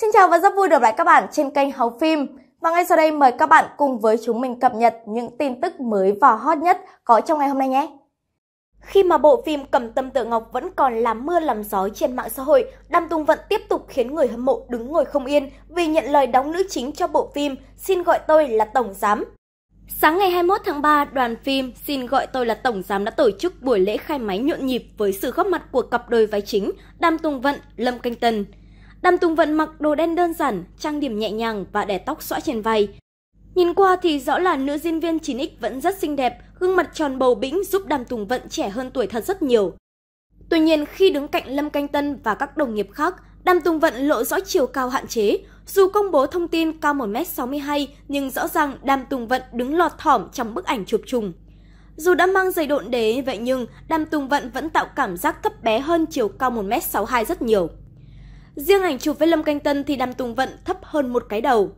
Xin chào và rất vui được lại các bạn trên kênh Hầu Phim. Và ngay sau đây mời các bạn cùng với chúng mình cập nhật những tin tức mới và hot nhất có trong ngày hôm nay nhé. Khi mà bộ phim Cầm Tâm Tự Ngọc vẫn còn làm mưa làm gió trên mạng xã hội, Đàm Tùng Vận tiếp tục khiến người hâm mộ đứng ngồi không yên vì nhận lời đóng nữ chính cho bộ phim Xin gọi tôi là Tổng Giám. Sáng ngày 21 tháng 3, đoàn phim Xin gọi tôi là Tổng Giám đã tổ chức buổi lễ khai máy nhộn nhịp với sự góp mặt của cặp đôi vai chính Đàm Tùng Vận, Lâm Canh Tân. Đàm Tùng Vận mặc đồ đen đơn giản, trang điểm nhẹ nhàng và để tóc xõa trên vai. Nhìn qua thì rõ là nữ diễn viên 9X vẫn rất xinh đẹp, gương mặt tròn bầu bĩnh giúp Đàm Tùng Vận trẻ hơn tuổi thật rất nhiều. Tuy nhiên khi đứng cạnh Lâm Canh Tân và các đồng nghiệp khác, Đàm Tùng Vận lộ rõ chiều cao hạn chế. Dù công bố thông tin cao 1m62 nhưng rõ ràng Đàm Tùng Vận đứng lọt thỏm trong bức ảnh chụp chung. Dù đã mang giày độn đế vậy nhưng Đàm Tùng Vận vẫn tạo cảm giác thấp bé hơn chiều cao 1m62 rất nhiều. Riêng ảnh chụp với Lâm Canh Tân thì Đàm Tùng Vận thấp hơn một cái đầu.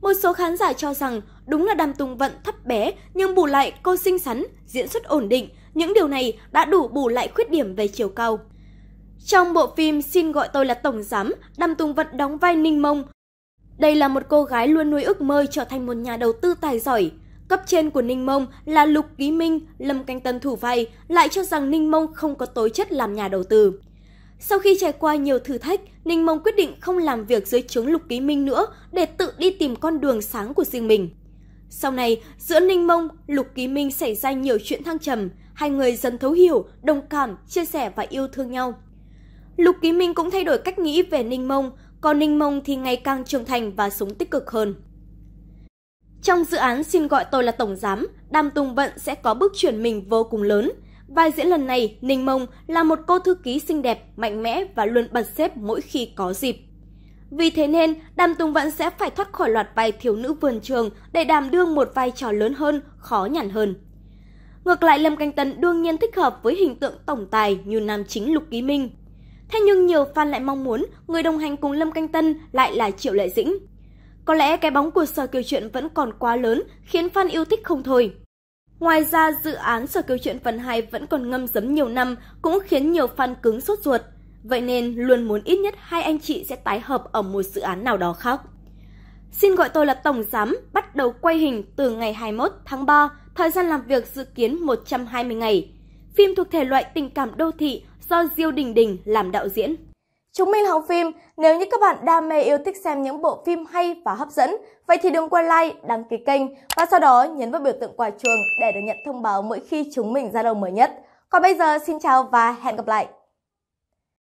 Một số khán giả cho rằng đúng là Đàm Tùng Vận thấp bé nhưng bù lại cô xinh xắn, diễn xuất ổn định. Những điều này đã đủ bù lại khuyết điểm về chiều cao. Trong bộ phim Xin gọi tôi là Tổng Giám, Đàm Tùng Vận đóng vai Ninh Mông. Đây là một cô gái luôn nuôi ước mơ trở thành một nhà đầu tư tài giỏi. Cấp trên của Ninh Mông là Lục Ký Minh, Lâm Canh Tân thủ vai, lại cho rằng Ninh Mông không có tố chất làm nhà đầu tư. Sau khi trải qua nhiều thử thách, Ninh Mông quyết định không làm việc dưới trướng Lục Ký Minh nữa để tự đi tìm con đường sáng của riêng mình. Sau này, giữa Ninh Mông, Lục Ký Minh xảy ra nhiều chuyện thăng trầm, hai người dần thấu hiểu, đồng cảm, chia sẻ và yêu thương nhau. Lục Ký Minh cũng thay đổi cách nghĩ về Ninh Mông, còn Ninh Mông thì ngày càng trưởng thành và sống tích cực hơn. Trong dự án xin gọi tôi là Tổng Giám, Đàm Tùng Vận sẽ có bước chuyển mình vô cùng lớn – Vai diễn lần này, Ninh Mông là một cô thư ký xinh đẹp, mạnh mẽ và luôn bật xếp mỗi khi có dịp. Vì thế nên, Đàm Tùng Vận sẽ phải thoát khỏi loạt vai thiếu nữ vườn trường để đảm đương một vai trò lớn hơn, khó nhằn hơn. Ngược lại, Lâm Canh Tân đương nhiên thích hợp với hình tượng tổng tài như nam chính Lục Ký Minh. Thế nhưng nhiều fan lại mong muốn người đồng hành cùng Lâm Canh Tân lại là Triệu Lệ Dĩnh. Có lẽ cái bóng của sở kiều chuyện vẫn còn quá lớn khiến fan yêu thích không thôi. Ngoài ra, dự án sở câu chuyện phần 2 vẫn còn ngâm dấm nhiều năm, cũng khiến nhiều fan cứng sốt ruột. Vậy nên, luôn muốn ít nhất hai anh chị sẽ tái hợp ở một dự án nào đó khác. Xin gọi tôi là Tổng Giám, bắt đầu quay hình từ ngày 21 tháng 3, thời gian làm việc dự kiến 120 ngày. Phim thuộc thể loại tình cảm đô thị do Diêu Đình Đình làm đạo diễn. Chúng mình là Hóng Phim, nếu như các bạn đam mê yêu thích xem những bộ phim hay và hấp dẫn, vậy thì đừng quên like, đăng ký kênh và sau đó nhấn vào biểu tượng quả chuông để được nhận thông báo mỗi khi chúng mình ra đầu mới nhất. Còn bây giờ xin chào và hẹn gặp lại!